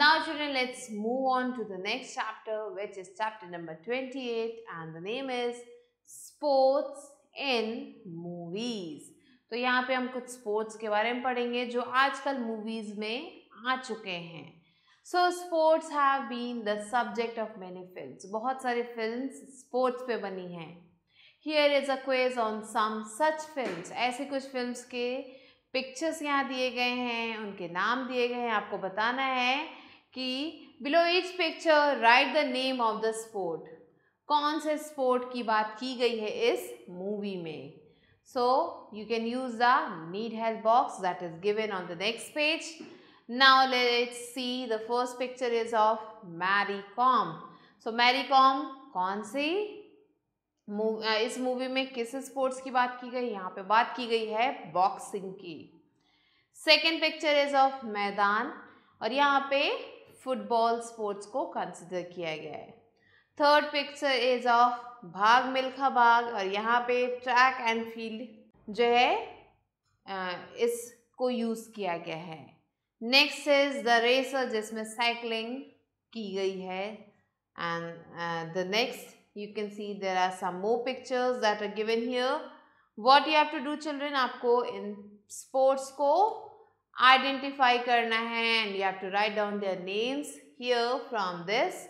Now children, let's move on to the next chapter which is chapter number 28 and the name is Sports in Movies. तो यहाँ पे हम कुछ sports के बारे में पढ़ेंगे जो आजकल मूवीज में आ चुके हैं so sports have been the subject of many film बहुत सारी फिल्म स्पोर्ट्स पे बनी हैं here is a quiz on some such film ऐसी कुछ फिल्म के पिक्चर्स यहाँ दिए गए हैं उनके नाम दिए गए हैं आपको बताना है कि below each picture write the name of the sport कौन से स्पोर्ट की बात की गई है इस मूवी में so you can use the need help box that is given on the next page now let's see the first picture is of Mary Kom so Mary Kom कौन सी इस मूवी में किस स्पोर्ट्स की बात की गई यहाँ पे बात की गई है बॉक्सिंग की सेकेंड पिक्चर इज ऑफ मैदान और यहाँ पे फुटबॉल स्पोर्ट्स को कंसिडर किया गया है थर्ड पिक्चर इज ऑफ भाग मिल्खा भाग और यहाँ पे ट्रैक एंड फील्ड जो है इसको यूज़ किया गया है नेक्स्ट इज द रेसर जिसमें साइकिलिंग की गई है and the next you can see there are some more pictures that are given here what you have to do children आपको इन स्पोर्ट्स को identify karna hai and you have to write down their names here from this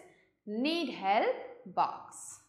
need help box.